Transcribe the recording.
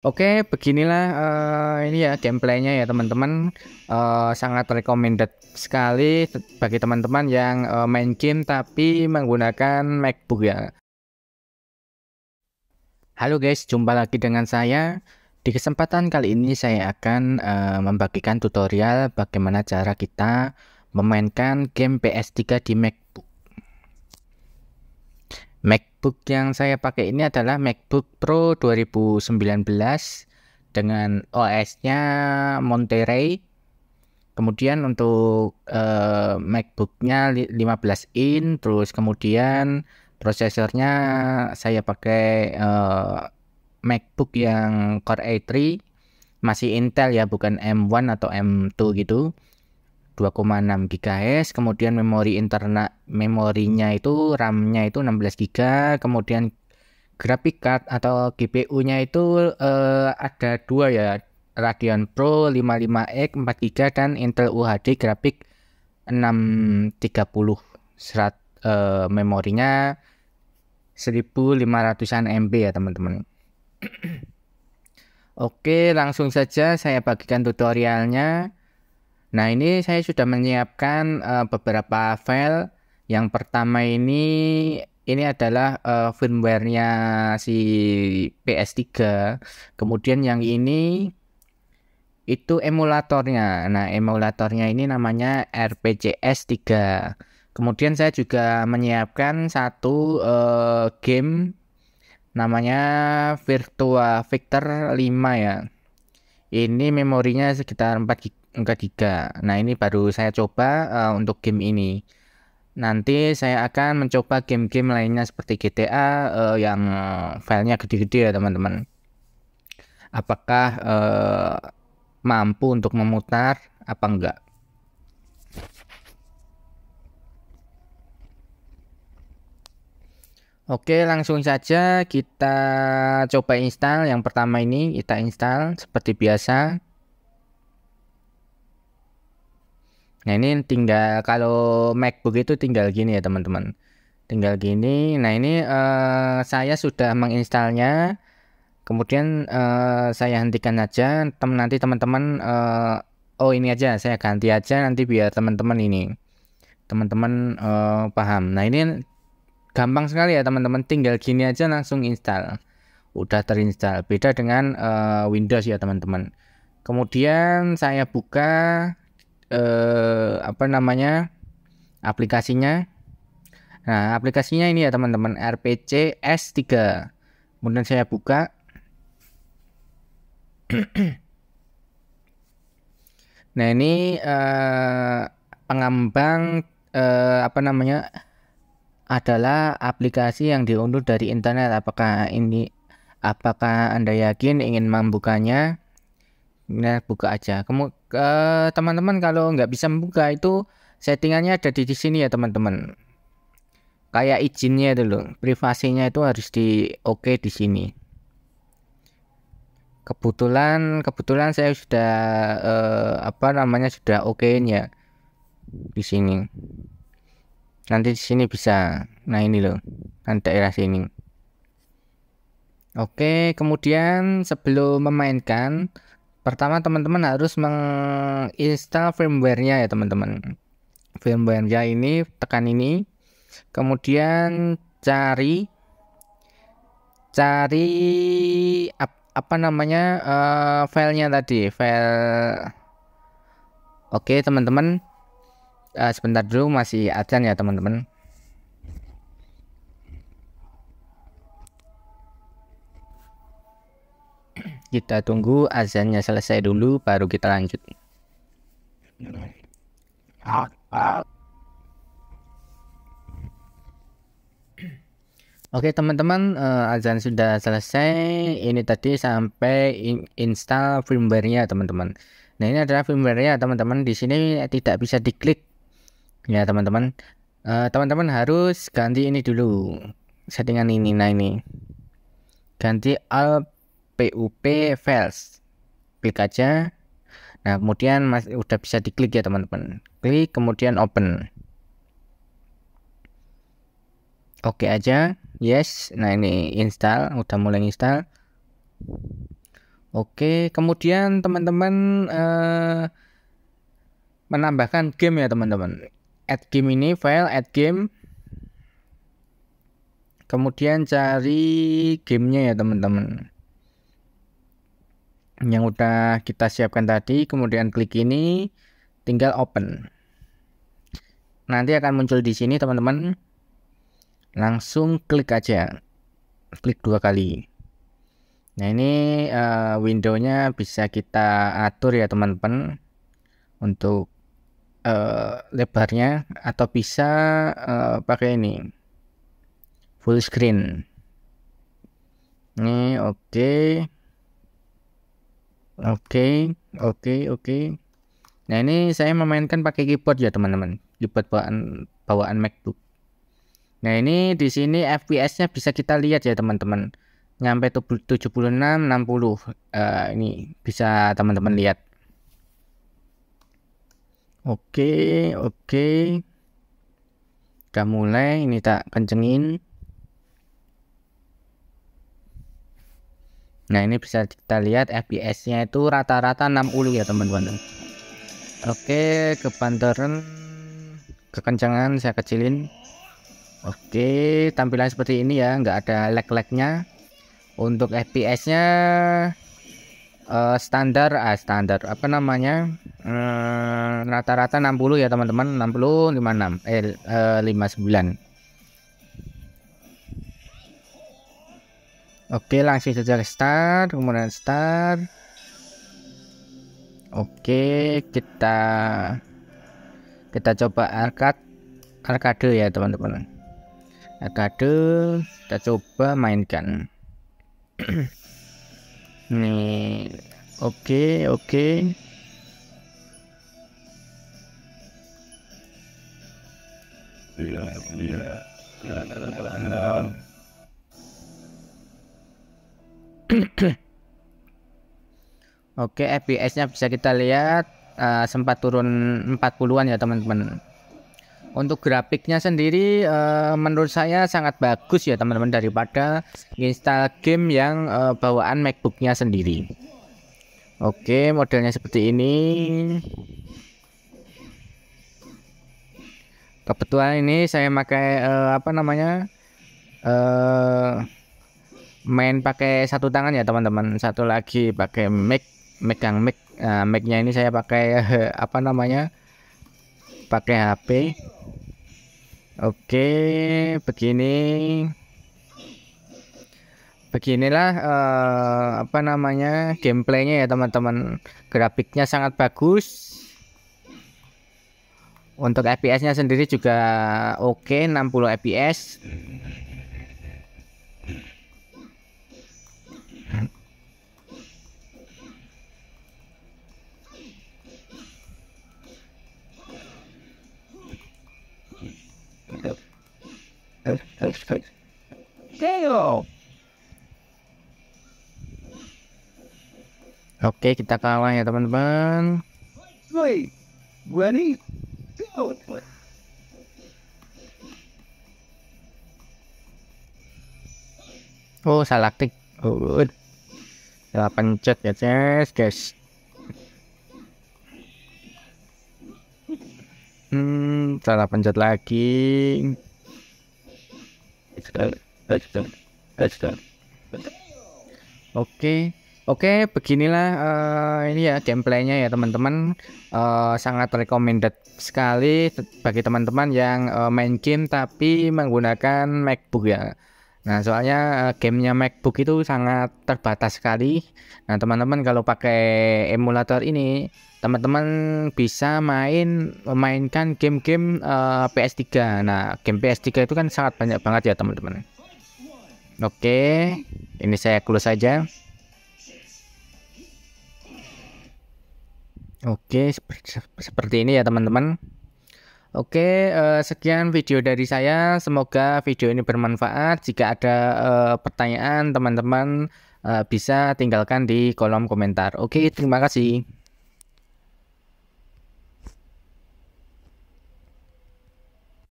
Oke, beginilah uh, ini ya gameplaynya ya teman-teman. Uh, sangat recommended sekali bagi teman-teman yang uh, main game tapi menggunakan MacBook ya. Halo guys, jumpa lagi dengan saya. Di kesempatan kali ini saya akan uh, membagikan tutorial bagaimana cara kita memainkan game PS3 di Mac MacBook yang saya pakai ini adalah MacBook Pro 2019 dengan OS-nya Monterey. Kemudian untuk uh, MacBook-nya 15 in, terus kemudian prosesornya saya pakai uh, MacBook yang Core i3 masih Intel ya, bukan M1 atau M2 gitu. 2,6 GHz, kemudian memori internal memorinya hmm. itu RAM-nya itu 16 GB, kemudian graphic card atau GPU-nya itu uh, ada dua ya, Radeon Pro 55X 4 GB dan Intel UHD grafik 630 serat uh, memorinya 1500-an MB ya teman-teman. Oke, langsung saja saya bagikan tutorialnya. Nah, ini saya sudah menyiapkan uh, beberapa file. Yang pertama ini ini adalah uh, firmware-nya si PS3. Kemudian yang ini itu emulatornya. Nah, emulatornya ini namanya RPCS 3. Kemudian saya juga menyiapkan satu uh, game namanya Virtua Victor 5 ya. Ini memorinya sekitar 4 GB Enggak ketiga. Nah, ini baru saya coba uh, untuk game ini. Nanti saya akan mencoba game-game lainnya seperti GTA uh, eh, yang eh, filenya gede-gede ya teman-teman. Apakah uh, mampu untuk memutar apa enggak? Oke, langsung saja kita coba install. Yang pertama ini kita install seperti biasa. Nah ini tinggal kalau MacBook itu tinggal gini ya teman-teman. Tinggal gini. Nah ini uh, saya sudah menginstalnya. Kemudian uh, saya hentikan aja. Tem nanti teman-teman uh, oh ini aja saya ganti aja nanti biar teman-teman ini teman-teman uh, paham. Nah ini gampang sekali ya teman-teman. Tinggal gini aja langsung install. Udah terinstall. Beda dengan uh, Windows ya teman-teman. Kemudian saya buka eh, apa namanya aplikasinya. Nah, aplikasinya ini ya teman-teman RPC S3. Kemudian saya buka. nah, ini eh, pengembang eh, apa namanya adalah aplikasi yang diunduh dari internet. Apakah ini apakah Anda yakin ingin membukanya? nah buka aja kamu teman-teman kalau nggak bisa membuka itu settingannya ada di, di sini ya teman-teman kayak izinnya dulu privasinya itu harus di oke di sini kebetulan kebetulan saya sudah uh, apa namanya sudah oke okay ya di sini nanti di sini bisa nah ini loh nanti daerah sini oke kemudian sebelum memainkan pertama teman-teman harus menginstal firmware-nya ya teman-teman firmware-nya ini tekan ini kemudian cari cari ap, apa namanya uh, filenya tadi file oke teman-teman uh, sebentar dulu masih ajan ya teman-teman Kita tunggu azannya selesai dulu baru kita lanjut. Oke teman-teman, uh, azan sudah selesai. Ini tadi sampai in install firmware-nya teman-teman. Nah ini adalah firmware-nya teman-teman. Di sini tidak bisa diklik ya teman-teman. Eh, teman-teman uh, harus ganti ini dulu settingan ini. Nah ini ganti all PUP files. Klik aja. Nah, kemudian masih udah bisa diklik ya, teman-teman. Klik kemudian open. Oke okay aja. Yes. Nah, ini install, udah mulai install. Oke, okay. kemudian teman-teman eh, menambahkan game ya, teman-teman. Add game ini file add game kemudian cari gamenya ya teman-teman yang udah kita siapkan tadi kemudian klik ini tinggal open nanti akan muncul di sini teman-teman langsung klik aja klik dua kali nah ini uh, windownya bisa kita atur ya teman-teman untuk uh, lebarnya atau bisa uh, pakai ini full screen ini oke okay. Oke, okay, oke, oke. Nah, ini saya memainkan pakai keyboard ya, teman-teman. Keyboard bawaan bawaan MacBook. Nah, ini di sini FPS-nya bisa kita lihat ya, teman-teman. Nyampe 76 60. Uh, ini bisa teman-teman lihat. Oke, okay, oke. Okay. Kita mulai, ini tak kencengin. Nah ini bisa kita lihat FPS-nya itu rata-rata 60 ya teman-teman. Oke pantaran kekencangan saya kecilin. Oke tampilan seperti ini ya nggak ada lag-lagnya. Untuk FPS-nya uh, eh, standar uh, standar apa namanya eh, rata-rata uh, 60 ya teman-teman 60 56 eh, eh uh, 59 Oke, langsung saja ke start, kemudian start. Oke, kita kita coba arcade arcade ya, teman-teman. Arcade kita coba mainkan. Nih, oke, oke. Yeah, yeah, Oke, FPS-nya bisa kita lihat uh, sempat turun 40-an ya, teman-teman. Untuk grafiknya sendiri uh, menurut saya sangat bagus ya, teman-teman daripada install game yang uh, bawaan MacBook-nya sendiri. Oke, modelnya seperti ini. Kebetulan ini saya pakai uh, apa namanya? uh, main pakai satu tangan ya teman-teman satu lagi pakai mic megang mic nah, micnya ini saya pakai apa namanya pakai HP oke begini beginilah uh, apa namanya gameplaynya ya teman-teman grafiknya sangat bagus untuk FPS nya sendiri juga oke okay, 60 FPS Oke, kita kalah ya teman-teman. Woi, berani. Oh, salah klik. Oh, delapan pencet ya, guys, guys. Hmm, salah pencet lagi. Oke, oke, beginilah uh, ini ya gameplaynya ya teman-teman. Uh, sangat recommended sekali bagi teman-teman yang uh, main game tapi menggunakan MacBook ya. Nah, soalnya eh, gamenya MacBook itu sangat terbatas sekali. Nah, teman-teman kalau pakai emulator ini, teman-teman bisa main memainkan game-game uh, eh, PS3. Nah, game PS3 itu kan sangat banyak banget ya, teman-teman. Oke, ini saya close saja. Oke, seperti ini ya, teman-teman. Oke, eh, sekian video dari saya. Semoga video ini bermanfaat. Jika ada eh, pertanyaan, teman-teman eh, bisa tinggalkan di kolom komentar. Oke, terima kasih.